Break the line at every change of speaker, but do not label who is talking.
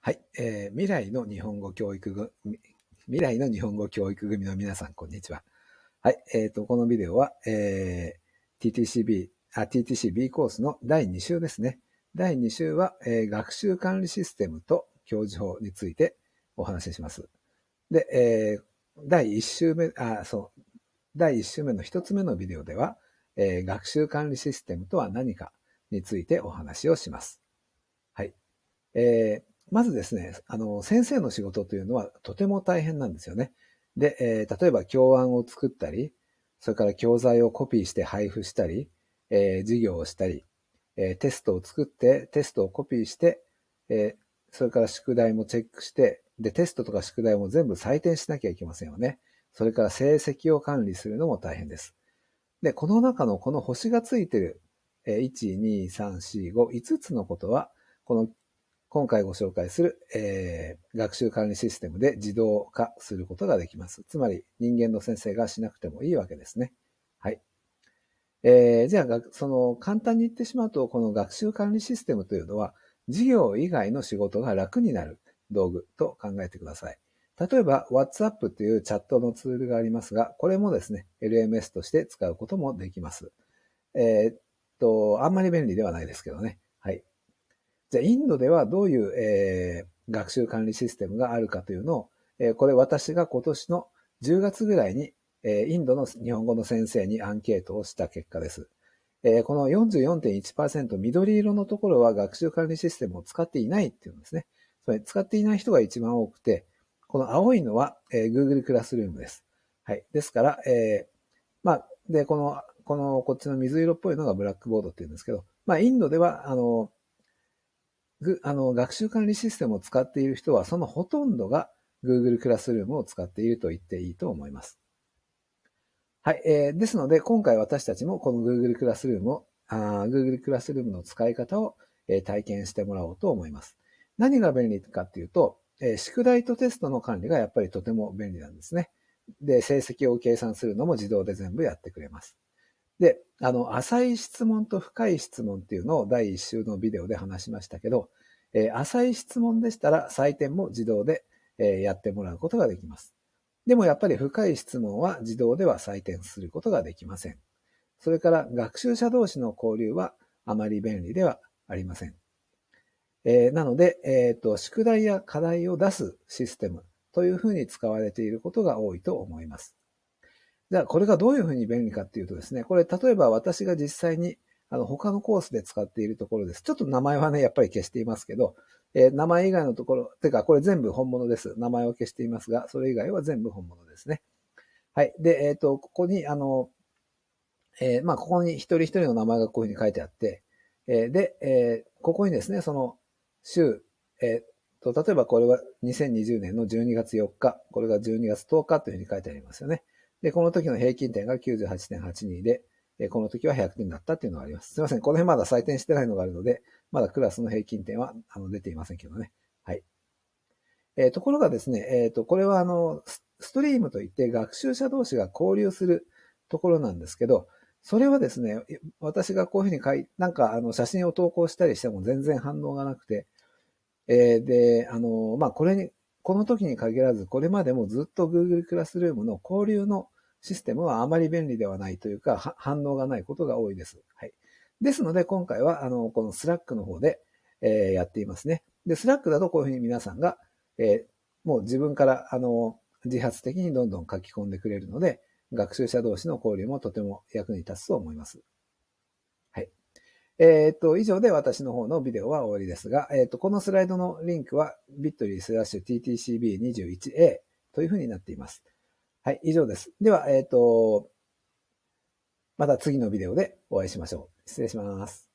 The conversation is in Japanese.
はい、えー、未来の日本語教育組、未来の日本語教育組の皆さん、こんにちは。はい、えっ、ー、と、このビデオは、えー、TTCB、あ、TTCB コースの第2週ですね。第2週は、えー、学習管理システムと教授法についてお話しします。で、えー、第1週目、あ、そう、第1週目の1つ目のビデオでは、えー、学習管理システムとは何かについてお話をします。はい。えー、まずですね、あの、先生の仕事というのはとても大変なんですよね。で、えー、例えば教案を作ったり、それから教材をコピーして配布したり、えー、授業をしたり、えー、テストを作って、テストをコピーして、えそれから宿題もチェックして、で、テストとか宿題も全部採点しなきゃいけませんよね。それから成績を管理するのも大変です。で、この中のこの星がついてる、えー、1、2、3、4、5、5つのことは、この今回ご紹介する、えー、学習管理システムで自動化することができます。つまり人間の先生がしなくてもいいわけですね。はい。えー、じゃあ、その簡単に言ってしまうと、この学習管理システムというのは、事業以外の仕事が楽になる道具と考えてください。例えば、WhatsApp というチャットのツールがありますが、これもですね、LMS として使うこともできます。えー、っと、あんまり便利ではないですけどね。じゃあ、インドではどういう、えー、学習管理システムがあるかというのを、えー、これ私が今年の10月ぐらいに、えー、インドの日本語の先生にアンケートをした結果です。えー、この44.1%緑色のところは学習管理システムを使っていないっていうんですね。使っていない人が一番多くて、この青いのは、えー、Google クラスルームです。はい。ですから、えー、まあ、で、この、この、こっちの水色っぽいのがブラックボードっていうんですけど、まあ、インドでは、あの、ぐあの学習管理システムを使っている人は、そのほとんどが Google Classroom を使っていると言っていいと思います。はい。えー、ですので、今回私たちもこの Google Classroom を、Google Classroom の使い方を、えー、体験してもらおうと思います。何が便利かっていうと、えー、宿題とテストの管理がやっぱりとても便利なんですね。で、成績を計算するのも自動で全部やってくれます。で、あの、浅い質問と深い質問っていうのを第一週のビデオで話しましたけど、えー、浅い質問でしたら採点も自動で、えやってもらうことができます。でもやっぱり深い質問は自動では採点することができません。それから学習者同士の交流はあまり便利ではありません。えー、なので、えー、と、宿題や課題を出すシステムというふうに使われていることが多いと思います。じゃあ、これがどういうふうに便利かっていうとですね、これ、例えば私が実際に、あの、他のコースで使っているところです。ちょっと名前はね、やっぱり消していますけど、えー、名前以外のところ、てか、これ全部本物です。名前を消していますが、それ以外は全部本物ですね。はい。で、えっ、ー、と、ここに、あの、えー、まあ、ここに一人一人の名前がこういうふうに書いてあって、えー、で、えー、ここにですね、その、週、えー、と、例えばこれは2020年の12月4日、これが12月10日というふうに書いてありますよね。で、この時の平均点が98.82で、この時は100点になったっていうのがあります。すいません。この辺まだ採点してないのがあるので、まだクラスの平均点はあの出ていませんけどね。はい。えー、ところがですね、えっ、ー、と、これはあの、ストリームといって学習者同士が交流するところなんですけど、それはですね、私がこういうふうに書い、なんかあの写真を投稿したりしても全然反応がなくて、えー、で、あの、まあ、これにこの時に限らず、これまでもずっと Google クラスルームの交流のシステムはあまり便利ではないというか、反応がないことが多いです。はい。ですので、今回は、あの、この Slack の方で、えー、やっていますね。で、Slack だとこういうふうに皆さんが、えー、もう自分から、あの、自発的にどんどん書き込んでくれるので、学習者同士の交流もとても役に立つと思います。えっ、と、以上で私の方のビデオは終わりですが、えっ、と、このスライドのリンクは bit.ly スラッシュ ttcb21a というふうになっています。はい、以上です。では、えっ、と、また次のビデオでお会いしましょう。失礼します。